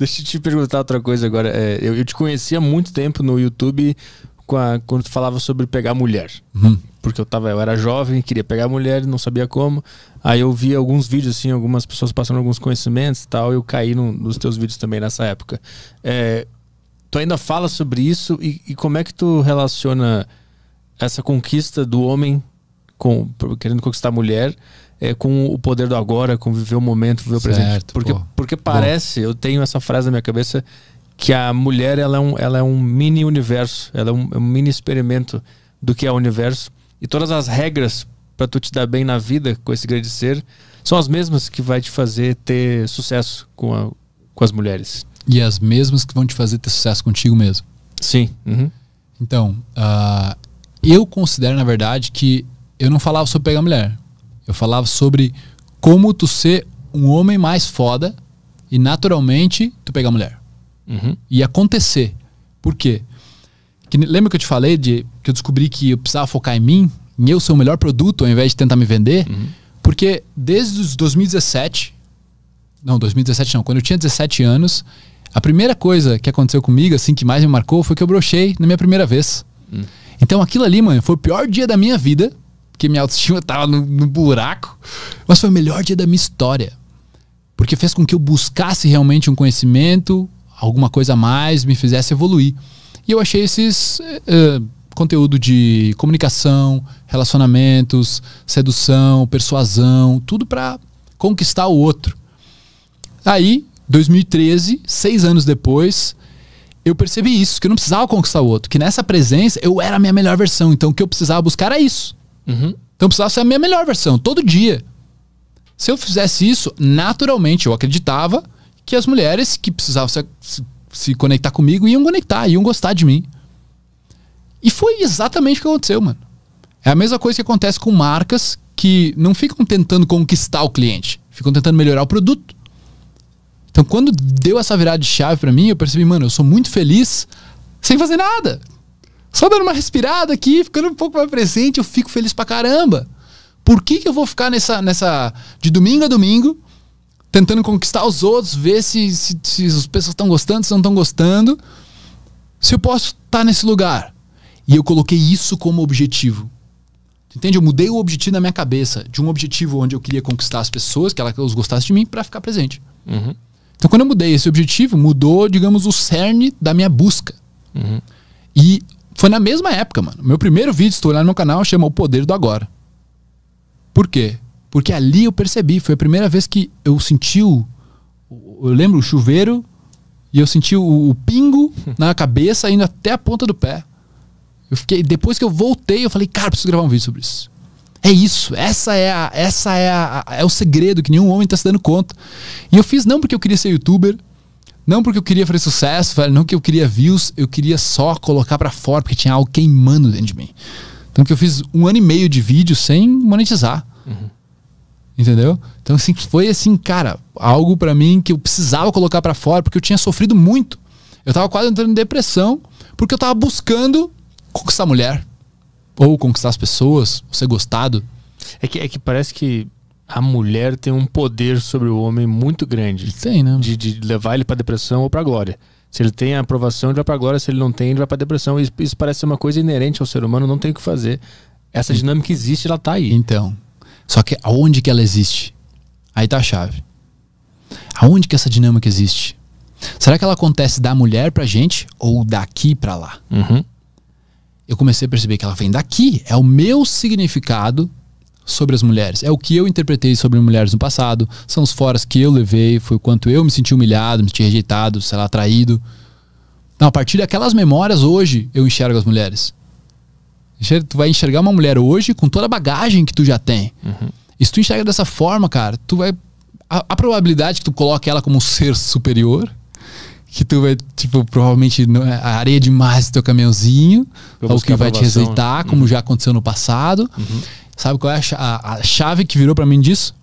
Deixa eu te perguntar outra coisa agora. É, eu, eu, te conhecia há muito tempo no YouTube a, quando tu falava sobre pegar mulher. Uhum. Porque eu, tava, eu era jovem, queria pegar mulher, não sabia como. Aí eu vi alguns vídeos, assim, algumas pessoas passando alguns conhecimentos e tal. Eu caí no, nos teus vídeos também nessa época. É, tu ainda fala sobre isso e, e como é que tu relaciona essa conquista do homem com, querendo conquistar a mulher é, com o poder do agora, com viver o momento, viver o certo, presente. Porque, porque parece, eu tenho essa frase na minha cabeça, que a mulher ela é um, ela é um mini universo, ela é um, é um mini experimento do que é o universo. E todas as regras para tu te dar bem na vida com esse grande ser são as mesmas que vai te fazer ter sucesso com, a, com as mulheres. E as mesmas que vão te fazer ter sucesso contigo mesmo. Sim. Uhum. Então, uh, eu considero, na verdade, que eu não falava sobre pegar mulher. Eu falava sobre como tu ser um homem mais foda e naturalmente tu pegar mulher. Uhum. E acontecer. Por quê? Que, lembra que eu te falei de que eu descobri que eu precisava focar em mim, em eu ser o melhor produto ao invés de tentar me vender? Uhum. Porque desde os 2017, não, 2017 não, quando eu tinha 17 anos, a primeira coisa que aconteceu comigo, assim, que mais me marcou, foi que eu brochei na minha primeira vez. Uhum. Então aquilo ali, mano, foi o pior dia da minha vida porque minha autoestima tava no, no buraco. Mas foi o melhor dia da minha história. Porque fez com que eu buscasse realmente um conhecimento, alguma coisa a mais, me fizesse evoluir. E eu achei esses uh, conteúdo de comunicação, relacionamentos, sedução, persuasão, tudo para conquistar o outro. Aí, 2013, seis anos depois, eu percebi isso, que eu não precisava conquistar o outro, que nessa presença eu era a minha melhor versão, então o que eu precisava buscar era isso. Uhum. Então eu precisava ser a minha melhor versão, todo dia. Se eu fizesse isso, naturalmente eu acreditava que as mulheres que precisavam se, se, se conectar comigo iam conectar, iam gostar de mim. E foi exatamente o que aconteceu, mano. É a mesma coisa que acontece com marcas que não ficam tentando conquistar o cliente, ficam tentando melhorar o produto. Então, quando deu essa virada de chave para mim, eu percebi, mano, eu sou muito feliz sem fazer nada. Só dando uma respirada aqui, ficando um pouco mais presente, eu fico feliz pra caramba. Por que, que eu vou ficar nessa, nessa. de domingo a domingo, tentando conquistar os outros, ver se, se, se as pessoas estão gostando, se não estão gostando, se eu posso estar tá nesse lugar? E eu coloquei isso como objetivo. Entende? Eu mudei o objetivo na minha cabeça de um objetivo onde eu queria conquistar as pessoas, que elas gostassem de mim, para ficar presente. Uhum. Então, quando eu mudei esse objetivo, mudou, digamos, o cerne da minha busca. Uhum. E foi na mesma época, mano. Meu primeiro vídeo, se tu olhar no meu canal, chama O Poder do Agora. Por quê? Porque ali eu percebi, foi a primeira vez que eu senti o. Eu lembro o chuveiro e eu senti o, o pingo na cabeça indo até a ponta do pé. Eu fiquei, depois que eu voltei, eu falei, cara, preciso gravar um vídeo sobre isso. É isso, essa é a, essa é a, é o segredo que nenhum homem está se dando conta. E eu fiz não porque eu queria ser youtuber, não porque eu queria fazer sucesso, velho, não que eu queria views, eu queria só colocar para fora, porque tinha algo queimando dentro de mim. então que eu fiz um ano e meio de vídeo sem monetizar. Uhum. Entendeu? Então, assim, foi assim, cara, algo para mim que eu precisava colocar para fora, porque eu tinha sofrido muito. Eu tava quase entrando em depressão, porque eu tava buscando conquistar a mulher. Ou conquistar as pessoas, ou ser gostado. É que, é que parece que a mulher tem um poder sobre o homem muito grande. Tem, né? De, de levar ele para depressão ou para glória. Se ele tem a aprovação, ele vai para glória. Se ele não tem, ele vai para depressão. Isso, isso, parece ser uma coisa inerente ao ser humano, não tem o que fazer. Essa dinâmica existe, ela tá aí. Então, só que aonde que ela existe? Aí tá a chave. Aonde que essa dinâmica existe? Será que ela acontece da mulher pra gente ou daqui pra lá? Uhum. Eu comecei a perceber que ela vem daqui. É o meu significado sobre as mulheres. É o que eu interpretei sobre mulheres no passado, são os foras que eu levei, foi o quanto eu me senti humilhado, me senti rejeitado, sei lá, traído. Não, a partir daquelas memórias, hoje eu enxergo as mulheres. Tu vai enxergar uma mulher hoje com toda a bagagem que tu já tem. Uhum. E se tu enxerga dessa forma, cara, tu vai. A, a, probabilidade que tu coloque ela como um ser superior, que tu vai, tipo, provavelmente não é, a areia demais do teu caminhãozinho, ou que vai te rejeitar, como uhum. já aconteceu no passado. Uhum. Sabe qual é a, a chave que virou para mim disso?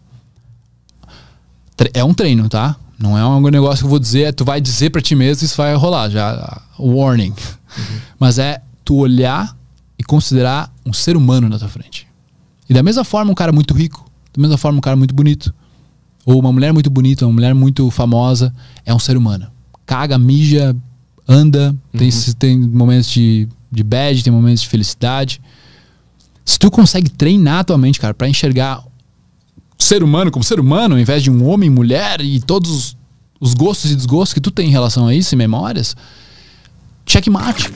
É um treino, tá? Não é um negócio que eu vou dizer, é tu vai dizer para ti mesmo isso vai rolar, já warning. Uhum. Mas é tu olhar e considerar um ser humano na tua frente. E da mesma forma um cara muito rico, da mesma forma um cara muito bonito, ou uma mulher muito bonita, uma mulher muito famosa, é um ser humano. Caga, mija, anda, uhum. tem, tem momentos de, de bad, tem momentos de felicidade. Se tu consegue treinar a tua mente, cara, para enxergar ser humano como ser humano, ao invés de um homem, mulher e todos os, os gostos e desgostos que tu tem em relação a isso e memórias, checkmate.